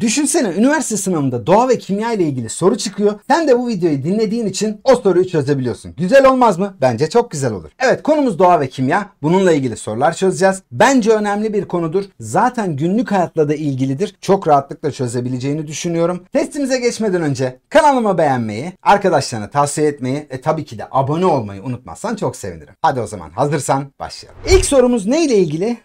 Düşünsene üniversite sınavında doğa ve kimya ile ilgili soru çıkıyor. Sen de bu videoyu dinlediğin için o soruyu çözebiliyorsun. Güzel olmaz mı? Bence çok güzel olur. Evet konumuz doğa ve kimya. Bununla ilgili sorular çözeceğiz. Bence önemli bir konudur. Zaten günlük hayatla da ilgilidir. Çok rahatlıkla çözebileceğini düşünüyorum. Testimize geçmeden önce kanalıma beğenmeyi, arkadaşlarına tavsiye etmeyi ve tabii ki de abone olmayı unutmazsan çok sevinirim. Hadi o zaman hazırsan başlayalım. İlk sorumuz ne ile ilgili?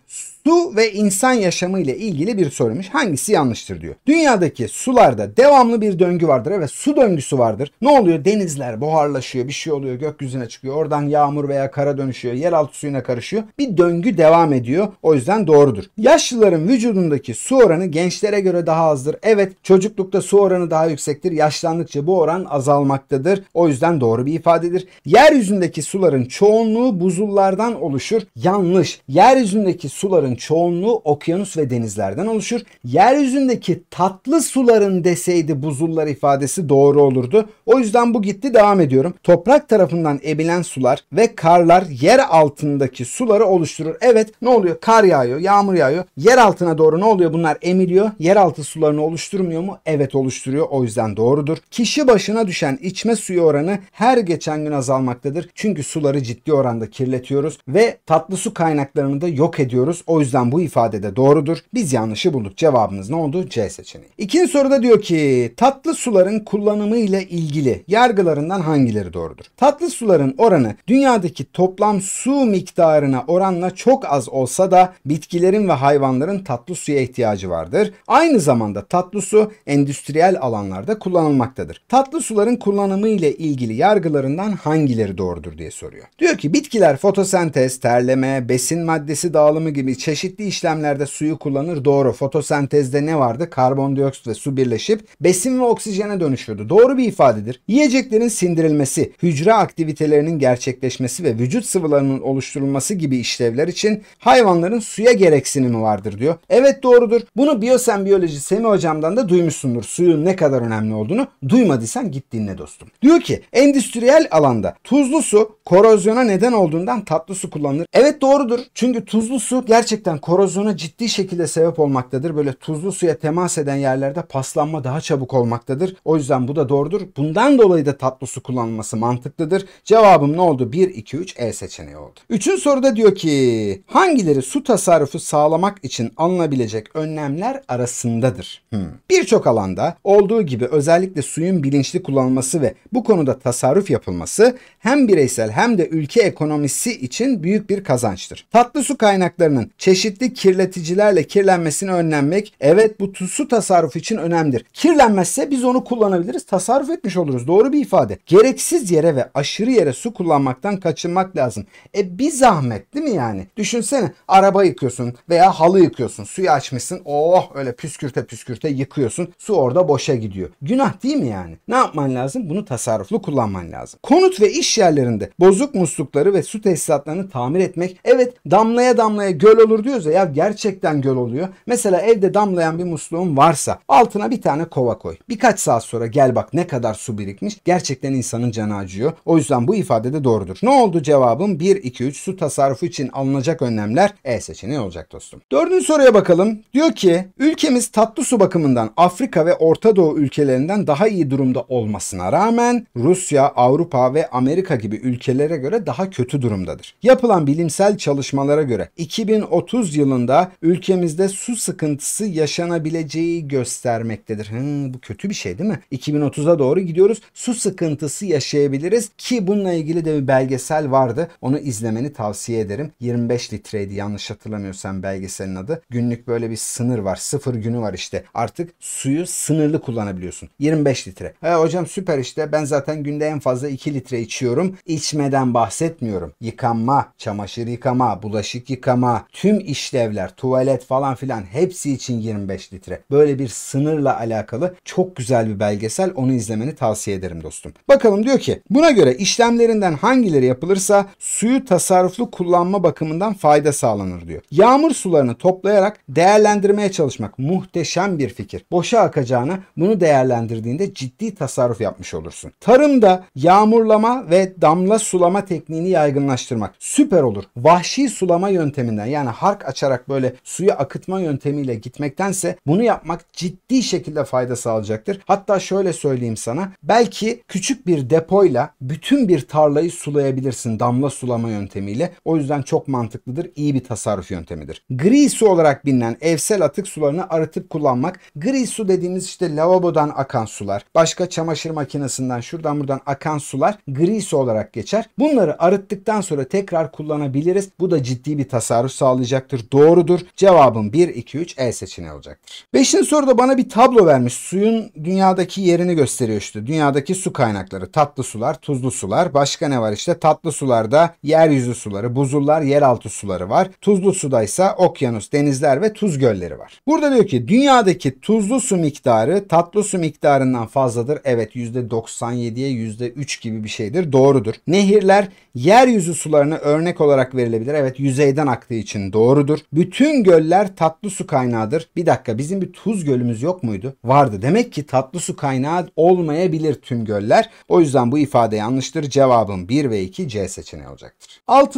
su ve insan yaşamı ile ilgili bir soruymuş. Hangisi yanlıştır diyor. Dünyadaki sularda devamlı bir döngü vardır. Evet su döngüsü vardır. Ne oluyor? Denizler buharlaşıyor, bir şey oluyor, gökyüzüne çıkıyor. Oradan yağmur veya kara dönüşüyor, yeraltı suyuna karışıyor. Bir döngü devam ediyor. O yüzden doğrudur. Yaşlıların vücudundaki su oranı gençlere göre daha azdır. Evet çocuklukta su oranı daha yüksektir. Yaşlandıkça bu oran azalmaktadır. O yüzden doğru bir ifadedir. Yeryüzündeki suların çoğunluğu buzullardan oluşur. Yanlış. Yeryüzündeki suların suların çoğunluğu okyanus ve denizlerden oluşur. Yeryüzündeki tatlı suların deseydi buzullar ifadesi doğru olurdu. O yüzden bu gitti devam ediyorum. Toprak tarafından ebilen sular ve karlar yer altındaki suları oluşturur. Evet ne oluyor? Kar yağıyor, yağmur yağıyor. Yer altına doğru ne oluyor? Bunlar emiliyor. Yeraltı sularını oluşturmuyor mu? Evet oluşturuyor. O yüzden doğrudur. Kişi başına düşen içme suyu oranı her geçen gün azalmaktadır. Çünkü suları ciddi oranda kirletiyoruz ve tatlı su kaynaklarını da yok ediyoruz. O yüzden bu ifade de doğrudur. Biz yanlışı bulduk. Cevabımız ne oldu? C seçeneği. İkinci soruda diyor ki tatlı suların kullanımı ile ilgili yargılarından hangileri doğrudur? Tatlı suların oranı dünyadaki toplam su miktarına oranla çok az olsa da bitkilerin ve hayvanların tatlı suya ihtiyacı vardır. Aynı zamanda tatlı su endüstriyel alanlarda kullanılmaktadır. Tatlı suların kullanımı ile ilgili yargılarından hangileri doğrudur diye soruyor. Diyor ki bitkiler fotosentez, terleme, besin maddesi dağılımı gibi çeşitli çeşitli işlemlerde suyu kullanır doğru. Fotosentezde ne vardı? Karbondioksit ve su birleşip besin ve oksijene dönüşüyordu. Doğru bir ifadedir. Yiyeceklerin sindirilmesi, hücre aktivitelerinin gerçekleşmesi ve vücut sıvılarının oluşturulması gibi işlevler için hayvanların suya gereksinimi vardır diyor. Evet doğrudur. Bunu biyosen biyoloji hocamdan da duymuşsundur. Suyun ne kadar önemli olduğunu. Duymadıysan git dinle dostum. Diyor ki endüstriyel alanda tuzlu su korozyona neden olduğundan tatlı su kullanılır. Evet doğrudur. Çünkü tuzlu su gerçekten gerçekten korozyona ciddi şekilde sebep olmaktadır. Böyle tuzlu suya temas eden yerlerde paslanma daha çabuk olmaktadır. O yüzden bu da doğrudur. Bundan dolayı da tatlı su kullanılması mantıklıdır. Cevabım ne oldu? 1, 2, 3 E seçeneği oldu. Üçün soruda diyor ki hangileri su tasarrufu sağlamak için alınabilecek önlemler arasındadır? Hmm. Birçok alanda olduğu gibi özellikle suyun bilinçli kullanılması ve bu konuda tasarruf yapılması hem bireysel hem de ülke ekonomisi için büyük bir kazançtır. Tatlı su kaynaklarının çeşitli çeşitli kirleticilerle kirlenmesini önlenmek evet bu su tasarrufu için önemlidir. Kirlenmezse biz onu kullanabiliriz. Tasarruf etmiş oluruz. Doğru bir ifade. Gereksiz yere ve aşırı yere su kullanmaktan kaçınmak lazım. E bir zahmet değil mi yani? Düşünsene araba yıkıyorsun veya halı yıkıyorsun. Suyu açmışsın. Oh öyle püskürte püskürte yıkıyorsun. Su orada boşa gidiyor. Günah değil mi yani? Ne yapman lazım? Bunu tasarruflu kullanman lazım. Konut ve iş yerlerinde bozuk muslukları ve su tesisatlarını tamir etmek evet damlaya damlaya göl olur göl diyoruz ya, ya gerçekten göl oluyor. Mesela evde damlayan bir musluğun varsa altına bir tane kova koy. Birkaç saat sonra gel bak ne kadar su birikmiş. Gerçekten insanın canı acıyor. O yüzden bu ifade de doğrudur. Ne oldu cevabım? 1, 2, 3 su tasarrufu için alınacak önlemler E seçeneği olacak dostum. Dördüncü soruya bakalım. Diyor ki ülkemiz tatlı su bakımından Afrika ve Orta Doğu ülkelerinden daha iyi durumda olmasına rağmen Rusya, Avrupa ve Amerika gibi ülkelere göre daha kötü durumdadır. Yapılan bilimsel çalışmalara göre 2030 2030 yılında ülkemizde su sıkıntısı yaşanabileceği göstermektedir. Hmm, bu kötü bir şey değil mi? 2030'a doğru gidiyoruz. Su sıkıntısı yaşayabiliriz ki bununla ilgili de bir belgesel vardı. Onu izlemeni tavsiye ederim. 25 litreydi yanlış hatırlamıyorsam belgeselin adı. Günlük böyle bir sınır var. Sıfır günü var işte. Artık suyu sınırlı kullanabiliyorsun. 25 litre. He hocam süper işte ben zaten günde en fazla 2 litre içiyorum. İçmeden bahsetmiyorum. Yıkanma, çamaşır yıkama, bulaşık yıkama, tüm tüm işlevler, tuvalet falan filan hepsi için 25 litre. Böyle bir sınırla alakalı çok güzel bir belgesel. Onu izlemeni tavsiye ederim dostum. Bakalım diyor ki buna göre işlemlerinden hangileri yapılırsa suyu tasarruflu kullanma bakımından fayda sağlanır diyor. Yağmur sularını toplayarak değerlendirmeye çalışmak muhteşem bir fikir. Boşa akacağını bunu değerlendirdiğinde ciddi tasarruf yapmış olursun. Tarımda yağmurlama ve damla sulama tekniğini yaygınlaştırmak süper olur. Vahşi sulama yönteminden yani hark açarak böyle suyu akıtma yöntemiyle gitmektense bunu yapmak ciddi şekilde fayda sağlayacaktır. Hatta şöyle söyleyeyim sana belki küçük bir depoyla bütün bir tarlayı sulayabilirsin damla sulama yöntemiyle. O yüzden çok mantıklıdır. iyi bir tasarruf yöntemidir. Gri su olarak bilinen evsel atık sularını arıtıp kullanmak. Gri su dediğimiz işte lavabodan akan sular, başka çamaşır makinesinden şuradan buradan akan sular gri su olarak geçer. Bunları arıttıktan sonra tekrar kullanabiliriz. Bu da ciddi bir tasarruf sağlayacak olacaktır. Doğrudur. Cevabım 1, 2, 3 E seçeneği olacaktır. 5. soruda bana bir tablo vermiş. Suyun dünyadaki yerini gösteriyor işte. Dünyadaki su kaynakları. Tatlı sular, tuzlu sular. Başka ne var işte? Tatlı sularda yeryüzü suları, buzullar, yeraltı suları var. Tuzlu suda ise okyanus, denizler ve tuz gölleri var. Burada diyor ki dünyadaki tuzlu su miktarı tatlı su miktarından fazladır. Evet %97'ye %3 gibi bir şeydir. Doğrudur. Nehirler yeryüzü sularını örnek olarak verilebilir. Evet yüzeyden aktığı için doğrudur Doğrudur. Bütün göller tatlı su kaynağıdır. Bir dakika bizim bir tuz gölümüz yok muydu? Vardı. Demek ki tatlı su kaynağı olmayabilir tüm göller. O yüzden bu ifade yanlıştır. Cevabım 1 ve 2 C seçeneği olacaktır.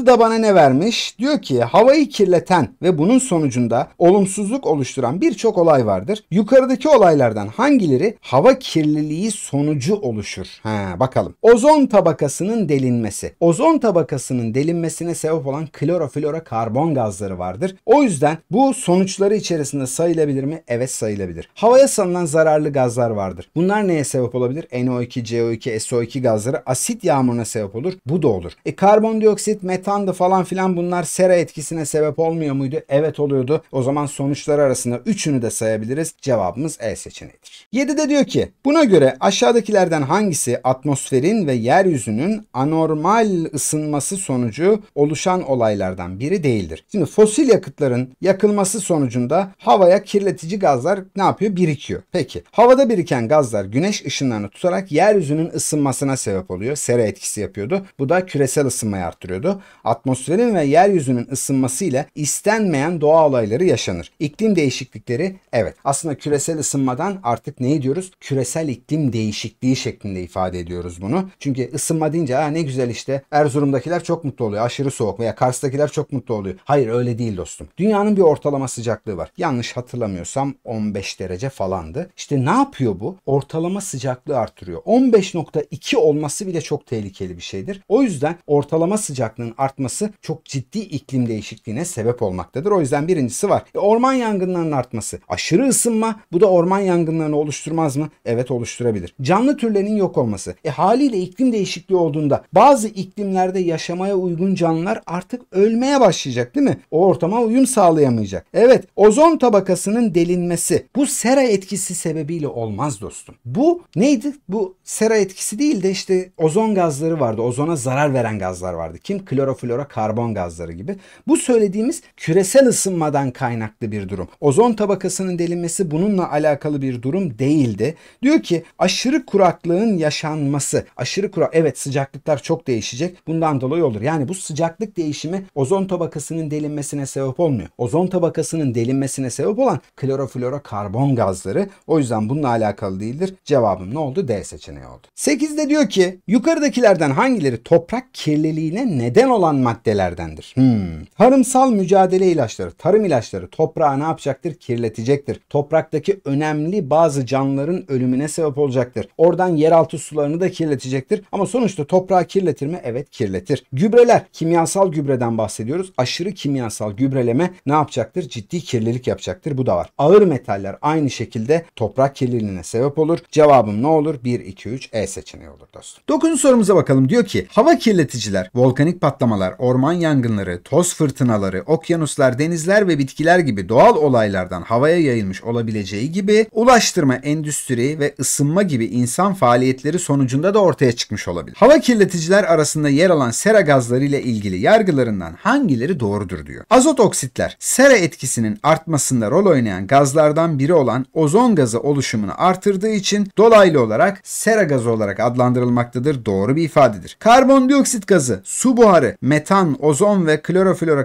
da bana ne vermiş? Diyor ki havayı kirleten ve bunun sonucunda olumsuzluk oluşturan birçok olay vardır. Yukarıdaki olaylardan hangileri hava kirliliği sonucu oluşur? Ha, bakalım. Ozon tabakasının delinmesi. Ozon tabakasının delinmesine sebep olan kloroflora karbon gazları zararları vardır. O yüzden bu sonuçları içerisinde sayılabilir mi? Evet sayılabilir. Havaya salınan zararlı gazlar vardır. Bunlar neye sebep olabilir? NO2, CO2, SO2 gazları asit yağmuruna sebep olur. Bu da olur. E karbondioksit, metandı falan filan bunlar sera etkisine sebep olmuyor muydu? Evet oluyordu. O zaman sonuçlar arasında üçünü de sayabiliriz. Cevabımız E seçeneğidir. 7'de diyor ki buna göre aşağıdakilerden hangisi atmosferin ve yeryüzünün anormal ısınması sonucu oluşan olaylardan biri değildir? Şimdi fosil yakıtların yakılması sonucunda havaya kirletici gazlar ne yapıyor? Birikiyor. Peki havada biriken gazlar güneş ışınlarını tutarak yeryüzünün ısınmasına sebep oluyor. Sera etkisi yapıyordu. Bu da küresel ısınmayı arttırıyordu. Atmosferin ve yeryüzünün ısınmasıyla istenmeyen doğa olayları yaşanır. İklim değişiklikleri evet aslında küresel ısınmadan artık neyi diyoruz? Küresel iklim değişikliği şeklinde ifade ediyoruz bunu. Çünkü ısınma deyince ne güzel işte Erzurum'dakiler çok mutlu oluyor. Aşırı soğuk veya Kars'takiler çok mutlu oluyor. Hayır öyle öyle değil dostum. Dünyanın bir ortalama sıcaklığı var. Yanlış hatırlamıyorsam 15 derece falandı. İşte ne yapıyor bu? Ortalama sıcaklığı artırıyor. 15.2 olması bile çok tehlikeli bir şeydir. O yüzden ortalama sıcaklığın artması çok ciddi iklim değişikliğine sebep olmaktadır. O yüzden birincisi var. E, orman yangınlarının artması. Aşırı ısınma bu da orman yangınlarını oluşturmaz mı? Evet oluşturabilir. Canlı türlerinin yok olması. E haliyle iklim değişikliği olduğunda bazı iklimlerde yaşamaya uygun canlılar artık ölmeye başlayacak değil mi? O o ortama uyum sağlayamayacak. Evet ozon tabakasının delinmesi bu sera etkisi sebebiyle olmaz dostum. Bu neydi? Bu sera etkisi değil de işte ozon gazları vardı. Ozona zarar veren gazlar vardı. Kim? Kloroflora karbon gazları gibi. Bu söylediğimiz küresel ısınmadan kaynaklı bir durum. Ozon tabakasının delinmesi bununla alakalı bir durum değildi. Diyor ki aşırı kuraklığın yaşanması. Aşırı kurak evet sıcaklıklar çok değişecek. Bundan dolayı olur. Yani bu sıcaklık değişimi ozon tabakasının delinmesi delinmesine sebep olmuyor. Ozon tabakasının delinmesine sebep olan kloroflorokarbon gazları. O yüzden bununla alakalı değildir. Cevabım ne oldu? D seçeneği oldu. 8'de diyor ki yukarıdakilerden hangileri toprak kirliliğine neden olan maddelerdendir? Hmm. Tarımsal mücadele ilaçları, tarım ilaçları toprağı ne yapacaktır? Kirletecektir. Topraktaki önemli bazı canlıların ölümüne sebep olacaktır. Oradan yeraltı sularını da kirletecektir. Ama sonuçta toprağı kirletir mi? Evet kirletir. Gübreler, kimyasal gübreden bahsediyoruz. Aşırı kimyasal kimyasal gübreleme ne yapacaktır? Ciddi kirlilik yapacaktır. Bu da var. Ağır metaller aynı şekilde toprak kirliliğine sebep olur. Cevabım ne olur? 1, 2, 3 E seçeneği olur dostum. 9. sorumuza bakalım. Diyor ki hava kirleticiler, volkanik patlamalar, orman yangınları, toz fırtınaları, okyanuslar, denizler ve bitkiler gibi doğal olaylardan havaya yayılmış olabileceği gibi ulaştırma, endüstri ve ısınma gibi insan faaliyetleri sonucunda da ortaya çıkmış olabilir. Hava kirleticiler arasında yer alan sera gazları ile ilgili yargılarından hangileri doğrudur diyor gerekiyor. Azot oksitler sera etkisinin artmasında rol oynayan gazlardan biri olan ozon gazı oluşumunu artırdığı için dolaylı olarak sera gazı olarak adlandırılmaktadır. Doğru bir ifadedir. Karbondioksit gazı, su buharı, metan, ozon ve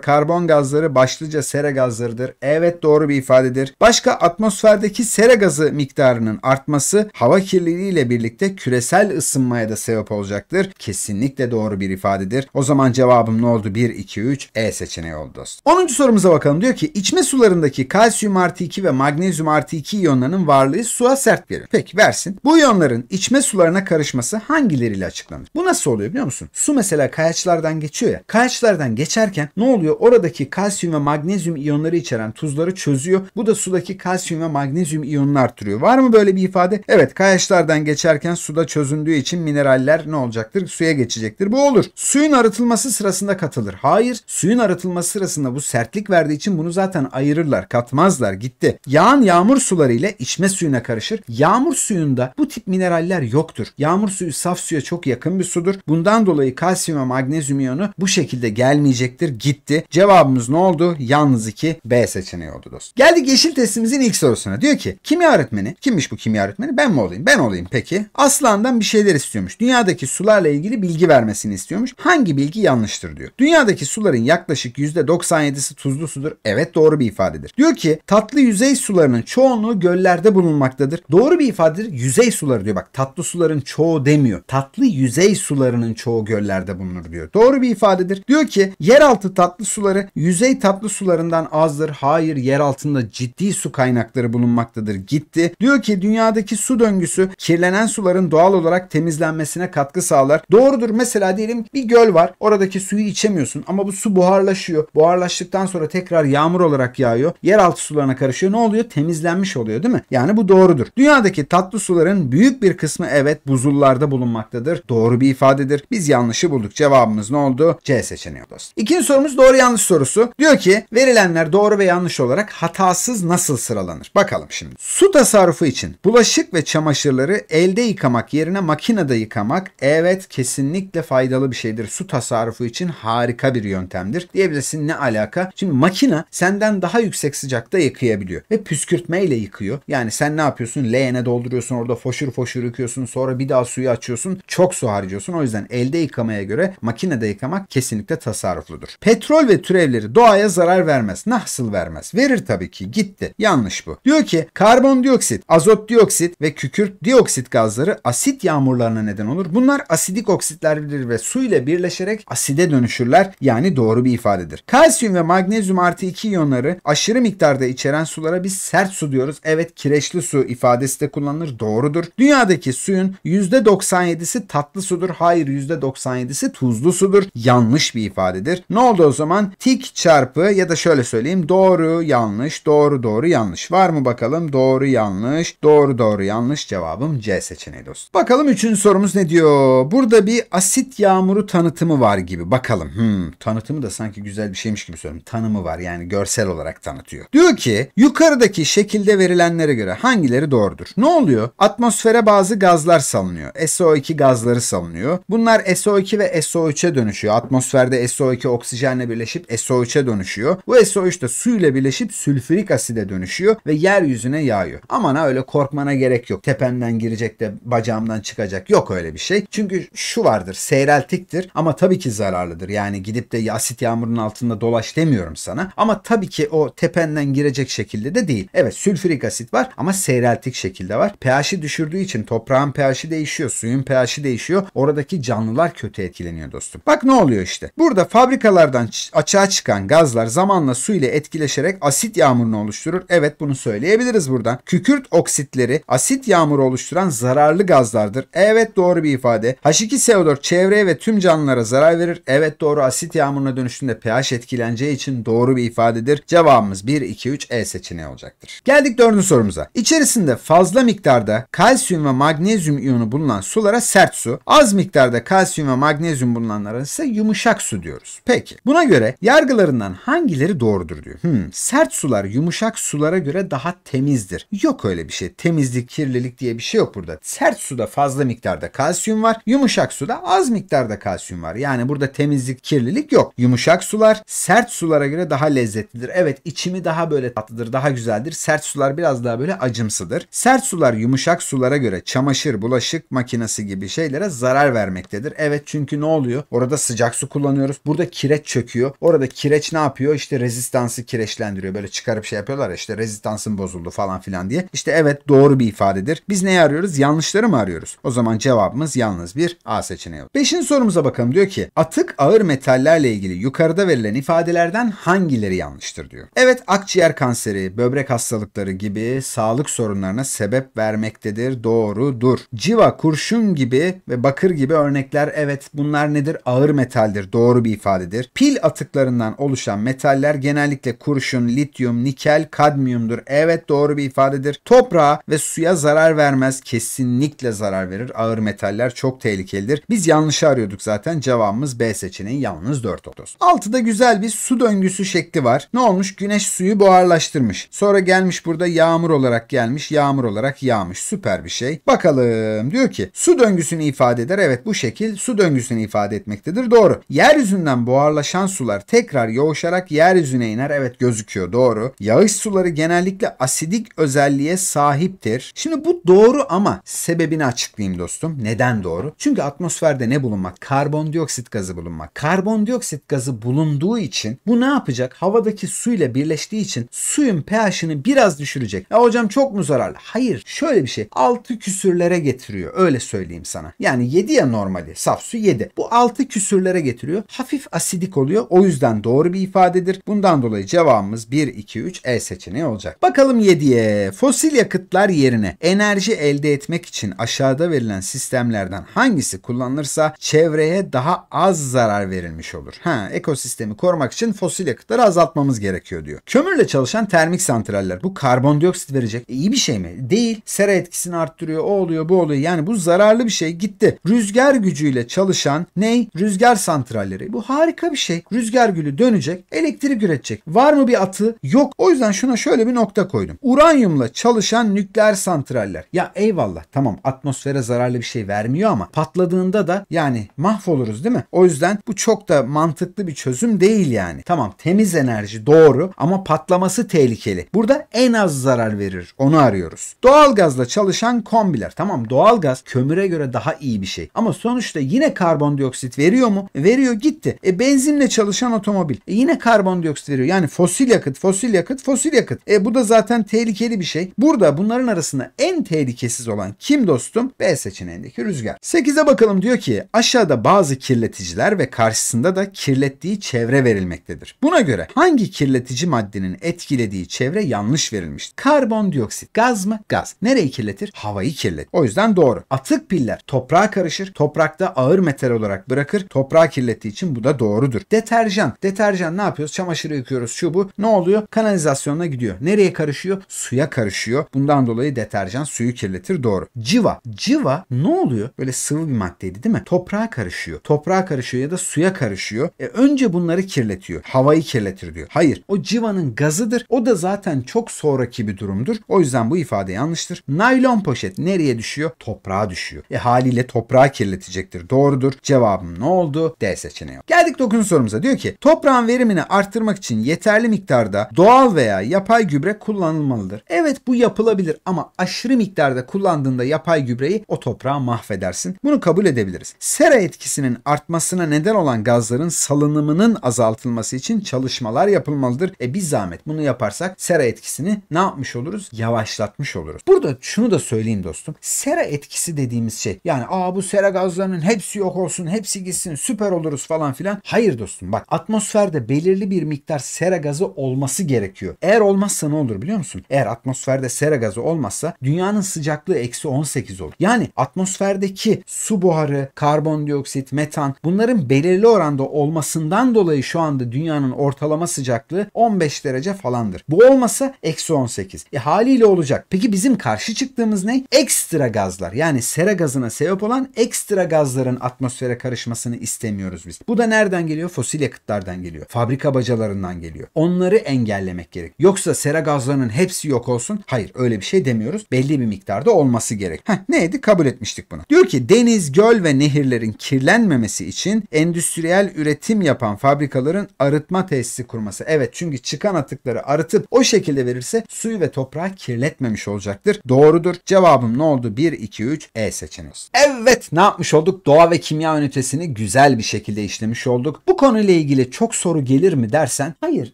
karbon gazları başlıca sera gazlarıdır. Evet doğru bir ifadedir. Başka atmosferdeki sera gazı miktarının artması hava kirliliği ile birlikte küresel ısınmaya da sebep olacaktır. Kesinlikle doğru bir ifadedir. O zaman cevabım ne oldu? 1, 2, 3 E seçeneği oldu. Ağustos. 10. sorumuza bakalım. Diyor ki içme sularındaki kalsiyum artı 2 ve magnezyum artı 2 iyonlarının varlığı suya sert verir. Peki versin. Bu iyonların içme sularına karışması hangileriyle açıklanır? Bu nasıl oluyor biliyor musun? Su mesela kayaçlardan geçiyor ya. Kayaçlardan geçerken ne oluyor? Oradaki kalsiyum ve magnezyum iyonları içeren tuzları çözüyor. Bu da sudaki kalsiyum ve magnezyum iyonunu artırıyor. Var mı böyle bir ifade? Evet kayaçlardan geçerken suda çözündüğü için mineraller ne olacaktır? Suya geçecektir. Bu olur. Suyun arıtılması sırasında katılır. Hayır. Suyun arıtılması sırasında aslında bu sertlik verdiği için bunu zaten ayırırlar, katmazlar. Gitti. Yağan yağmur suları ile içme suyuna karışır. Yağmur suyunda bu tip mineraller yoktur. Yağmur suyu saf suya çok yakın bir sudur. Bundan dolayı kalsiyum ve magnezyum iyonu bu şekilde gelmeyecektir. Gitti. Cevabımız ne oldu? Yalnız 2 B seçeneği oldu dostum. Geldik yeşil testimizin ilk sorusuna. Diyor ki kimya öğretmeni. Kimmiş bu kimya öğretmeni? Ben mi olayım? Ben olayım peki. Aslandan bir şeyler istiyormuş. Dünyadaki sularla ilgili bilgi vermesini istiyormuş. Hangi bilgi yanlıştır diyor. Dünyadaki suların yaklaşık %90 %97'si tuzlu sudur. Evet doğru bir ifadedir. Diyor ki tatlı yüzey sularının çoğunluğu göllerde bulunmaktadır. Doğru bir ifadedir. Yüzey suları diyor. Bak tatlı suların çoğu demiyor. Tatlı yüzey sularının çoğu göllerde bulunur diyor. Doğru bir ifadedir. Diyor ki yeraltı tatlı suları yüzey tatlı sularından azdır. Hayır yer altında ciddi su kaynakları bulunmaktadır. Gitti. Diyor ki dünyadaki su döngüsü kirlenen suların doğal olarak temizlenmesine katkı sağlar. Doğrudur. Mesela diyelim bir göl var. Oradaki suyu içemiyorsun ama bu su buharlaşıyor. Buhar buharlaştıktan sonra tekrar yağmur olarak yağıyor. Yeraltı sularına karışıyor. Ne oluyor? Temizlenmiş oluyor değil mi? Yani bu doğrudur. Dünyadaki tatlı suların büyük bir kısmı evet buzullarda bulunmaktadır. Doğru bir ifadedir. Biz yanlışı bulduk. Cevabımız ne oldu? C seçeneği dost. İkinci sorumuz doğru yanlış sorusu. Diyor ki verilenler doğru ve yanlış olarak hatasız nasıl sıralanır? Bakalım şimdi. Su tasarrufu için bulaşık ve çamaşırları elde yıkamak yerine makinede yıkamak evet kesinlikle faydalı bir şeydir. Su tasarrufu için harika bir yöntemdir. Diyebilirsin ne alaka? Şimdi makina senden daha yüksek sıcakta yıkayabiliyor ve püskürtmeyle yıkıyor. Yani sen ne yapıyorsun? Leğene dolduruyorsun orada foşur foşur yıkıyorsun sonra bir daha suyu açıyorsun. Çok su harcıyorsun. O yüzden elde yıkamaya göre makinede yıkamak kesinlikle tasarrufludur. Petrol ve türevleri doğaya zarar vermez. Nasıl vermez? Verir tabii ki. Gitti. Yanlış bu. Diyor ki karbondioksit, azot dioksit ve kükürt dioksit gazları asit yağmurlarına neden olur. Bunlar asidik oksitlerdir ve su ile birleşerek aside dönüşürler. Yani doğru bir ifadedir. Kalsiyum Kalsiyum ve magnezyum artı 2 iyonları aşırı miktarda içeren sulara biz sert su diyoruz. Evet kireçli su ifadesi de kullanılır. Doğrudur. Dünyadaki suyun %97'si tatlı sudur. Hayır %97'si tuzlu sudur. Yanlış bir ifadedir. Ne oldu o zaman? Tik çarpı ya da şöyle söyleyeyim. Doğru, yanlış, doğru, doğru, yanlış. Var mı bakalım? Doğru, yanlış, doğru, doğru, yanlış. Cevabım C seçeneği dostum. Bakalım üçüncü sorumuz ne diyor? Burada bir asit yağmuru tanıtımı var gibi. Bakalım. Hmm, tanıtımı da sanki güzel bir şeymiş tanımlamış gibi söylüyorum. Tanımı var yani görsel olarak tanıtıyor. Diyor ki yukarıdaki şekilde verilenlere göre hangileri doğrudur? Ne oluyor? Atmosfere bazı gazlar salınıyor. SO2 gazları salınıyor. Bunlar SO2 ve SO3'e dönüşüyor. Atmosferde SO2 oksijenle birleşip SO3'e dönüşüyor. Bu SO3 de suyla birleşip sülfürik aside dönüşüyor ve yeryüzüne yağıyor. Aman ha öyle korkmana gerek yok. Tependen girecek de bacağımdan çıkacak. Yok öyle bir şey. Çünkü şu vardır seyreltiktir ama tabii ki zararlıdır. Yani gidip de asit yağmurun altında dolaş demiyorum sana. Ama tabii ki o tependen girecek şekilde de değil. Evet sülfürik asit var ama seyreltik şekilde var. pH'i düşürdüğü için toprağın pH'i değişiyor, suyun pH'i değişiyor. Oradaki canlılar kötü etkileniyor dostum. Bak ne oluyor işte. Burada fabrikalardan açığa çıkan gazlar zamanla su ile etkileşerek asit yağmurunu oluşturur. Evet bunu söyleyebiliriz buradan. Kükürt oksitleri asit yağmuru oluşturan zararlı gazlardır. Evet doğru bir ifade. H2SO4 çevreye ve tüm canlılara zarar verir. Evet doğru asit yağmuruna dönüştüğünde pH etkilenir etkileneceği için doğru bir ifadedir. Cevabımız 1, 2, 3 E seçeneği olacaktır. Geldik dördüncü sorumuza. İçerisinde fazla miktarda kalsiyum ve magnezyum iyonu bulunan sulara sert su, az miktarda kalsiyum ve magnezyum bulunanlara ise yumuşak su diyoruz. Peki buna göre yargılarından hangileri doğrudur diyor. Hmm, sert sular yumuşak sulara göre daha temizdir. Yok öyle bir şey. Temizlik, kirlilik diye bir şey yok burada. Sert suda fazla miktarda kalsiyum var. Yumuşak suda az miktarda kalsiyum var. Yani burada temizlik, kirlilik yok. Yumuşak sular sert sulara göre daha lezzetlidir. Evet içimi daha böyle tatlıdır, daha güzeldir. Sert sular biraz daha böyle acımsıdır. Sert sular yumuşak sulara göre çamaşır, bulaşık makinesi gibi şeylere zarar vermektedir. Evet çünkü ne oluyor? Orada sıcak su kullanıyoruz. Burada kireç çöküyor. Orada kireç ne yapıyor? İşte rezistansı kireçlendiriyor. Böyle çıkarıp şey yapıyorlar ya, işte rezistansın bozuldu falan filan diye. İşte evet doğru bir ifadedir. Biz ne arıyoruz? Yanlışları mı arıyoruz? O zaman cevabımız yalnız bir A seçeneği. Beşinci sorumuza bakalım. Diyor ki atık ağır metallerle ilgili yukarıda verilen ifade ifadelerden hangileri yanlıştır diyor. Evet akciğer kanseri, böbrek hastalıkları gibi sağlık sorunlarına sebep vermektedir. Doğrudur. Civa, kurşun gibi ve bakır gibi örnekler evet bunlar nedir? Ağır metaldir. Doğru bir ifadedir. Pil atıklarından oluşan metaller genellikle kurşun, lityum, nikel, kadmiyumdur. Evet doğru bir ifadedir. Toprağa ve suya zarar vermez. Kesinlikle zarar verir. Ağır metaller çok tehlikelidir. Biz yanlış arıyorduk zaten. Cevabımız B seçeneği yalnız 4 oldu. 6'da güzel bir bir su döngüsü şekli var. Ne olmuş? Güneş suyu buharlaştırmış. Sonra gelmiş burada yağmur olarak gelmiş. Yağmur olarak yağmış. Süper bir şey. Bakalım. Diyor ki su döngüsünü ifade eder. Evet bu şekil su döngüsünü ifade etmektedir. Doğru. Yeryüzünden buharlaşan sular tekrar yoğuşarak yeryüzüne iner. Evet gözüküyor. Doğru. Yağış suları genellikle asidik özelliğe sahiptir. Şimdi bu doğru ama sebebini açıklayayım dostum. Neden doğru? Çünkü atmosferde ne bulunmak? Karbondioksit gazı bulunmak. Karbondioksit gazı bulunduğu için için bu ne yapacak? Havadaki su ile birleştiği için suyun pH'ini biraz düşürecek. Ya hocam çok mu zararlı? Hayır. Şöyle bir şey. 6 küsürlere getiriyor. Öyle söyleyeyim sana. Yani 7 ya normali. Saf su 7. Bu 6 küsürlere getiriyor. Hafif asidik oluyor. O yüzden doğru bir ifadedir. Bundan dolayı cevabımız 1, 2, 3 E seçeneği olacak. Bakalım 7'ye. Fosil yakıtlar yerine enerji elde etmek için aşağıda verilen sistemlerden hangisi kullanılırsa çevreye daha az zarar verilmiş olur. Ha, ekosistemi korumak yapmak için fosil yakıtları azaltmamız gerekiyor diyor. Kömürle çalışan termik santraller bu karbondioksit verecek. E, iyi bir şey mi? Değil. Sera etkisini arttırıyor. O oluyor, bu oluyor. Yani bu zararlı bir şey. Gitti. Rüzgar gücüyle çalışan ney? Rüzgar santralleri. Bu harika bir şey. Rüzgar gülü dönecek, elektrik üretecek. Var mı bir atı? Yok. O yüzden şuna şöyle bir nokta koydum. Uranyumla çalışan nükleer santraller. Ya eyvallah tamam atmosfere zararlı bir şey vermiyor ama patladığında da yani mahvoluruz değil mi? O yüzden bu çok da mantıklı bir çözüm değil değil yani. Tamam temiz enerji doğru ama patlaması tehlikeli. Burada en az zarar verir. Onu arıyoruz. Doğalgazla çalışan kombiler. Tamam doğalgaz kömüre göre daha iyi bir şey. Ama sonuçta yine karbondioksit veriyor mu? E, veriyor gitti. E benzinle çalışan otomobil. E, yine karbondioksit veriyor. Yani fosil yakıt, fosil yakıt, fosil yakıt. E bu da zaten tehlikeli bir şey. Burada bunların arasında en tehlikesiz olan kim dostum? B seçeneğindeki rüzgar. 8'e bakalım diyor ki aşağıda bazı kirleticiler ve karşısında da kirlettiği çevre verilir verilmektedir. Buna göre hangi kirletici maddenin etkilediği çevre yanlış verilmiştir? Karbondioksit gaz mı? Gaz. Nereyi kirletir? Havayı kirletir. O yüzden doğru. Atık piller toprağa karışır, toprakta ağır metal olarak bırakır, toprağı kirlettiği için bu da doğrudur. Deterjan. Deterjan ne yapıyoruz? Çamaşırı yıkıyoruz şu bu. Ne oluyor? Kanalizasyona gidiyor. Nereye karışıyor? Suya karışıyor. Bundan dolayı deterjan suyu kirletir doğru. Civa. Civa ne oluyor? Böyle sıvı bir maddeydi değil mi? Toprağa karışıyor. Toprağa karışıyor ya da suya karışıyor. E önce bunları kirletir kirletiyor. Havayı kirletir diyor. Hayır. O civanın gazıdır. O da zaten çok sonraki bir durumdur. O yüzden bu ifade yanlıştır. Naylon poşet nereye düşüyor? Toprağa düşüyor. E haliyle toprağı kirletecektir. Doğrudur. Cevabım ne oldu? D seçeneği. Geldik 9. sorumuza. Diyor ki toprağın verimini arttırmak için yeterli miktarda doğal veya yapay gübre kullanılmalıdır. Evet bu yapılabilir ama aşırı miktarda kullandığında yapay gübreyi o toprağı mahvedersin. Bunu kabul edebiliriz. Sera etkisinin artmasına neden olan gazların salınımının azaltılması azaltılması için çalışmalar yapılmalıdır. E bir zahmet bunu yaparsak sera etkisini ne yapmış oluruz? Yavaşlatmış oluruz. Burada şunu da söyleyeyim dostum. Sera etkisi dediğimiz şey yani aa bu sera gazlarının hepsi yok olsun, hepsi gitsin, süper oluruz falan filan. Hayır dostum bak atmosferde belirli bir miktar sera gazı olması gerekiyor. Eğer olmazsa ne olur biliyor musun? Eğer atmosferde sera gazı olmazsa dünyanın sıcaklığı eksi 18 olur. Yani atmosferdeki su buharı, karbondioksit, metan bunların belirli oranda olmasından dolayı şu an anda dünyanın ortalama sıcaklığı 15 derece falandır. Bu olmasa eksi 18. E haliyle olacak. Peki bizim karşı çıktığımız ne? Ekstra gazlar yani sera gazına sebep olan ekstra gazların atmosfere karışmasını istemiyoruz biz. Bu da nereden geliyor? Fosil yakıtlardan geliyor. Fabrika bacalarından geliyor. Onları engellemek gerek. Yoksa sera gazlarının hepsi yok olsun. Hayır öyle bir şey demiyoruz. Belli bir miktarda olması gerek. Heh, neydi? Kabul etmiştik bunu. Diyor ki deniz, göl ve nehirlerin kirlenmemesi için endüstriyel üretim yapan fabrikaların atıkların arıtma tesisi kurması. Evet çünkü çıkan atıkları arıtıp o şekilde verirse suyu ve toprağı kirletmemiş olacaktır. Doğrudur. Cevabım ne oldu? 1, 2, 3 E seçeneği. Evet ne yapmış olduk? Doğa ve kimya ünitesini güzel bir şekilde işlemiş olduk. Bu konuyla ilgili çok soru gelir mi dersen hayır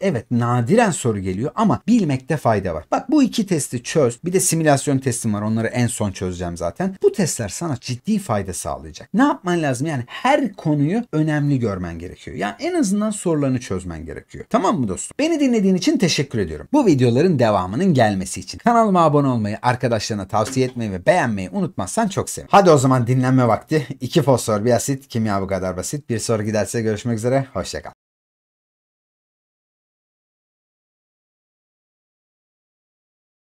evet nadiren soru geliyor ama bilmekte fayda var. Bak bu iki testi çöz. Bir de simülasyon testim var. Onları en son çözeceğim zaten. Bu testler sana ciddi fayda sağlayacak. Ne yapman lazım? Yani her konuyu önemli görmen gerekiyor. Yani en azından soru sorularını çözmen gerekiyor. Tamam mı dostum? Beni dinlediğin için teşekkür ediyorum. Bu videoların devamının gelmesi için kanalıma abone olmayı, arkadaşlarına tavsiye etmeyi ve beğenmeyi unutmazsan çok sevinirim. Hadi o zaman dinlenme vakti. İki fosfor bir asit, kimya bu kadar basit. Bir soru giderse görüşmek üzere. Hoşçakal.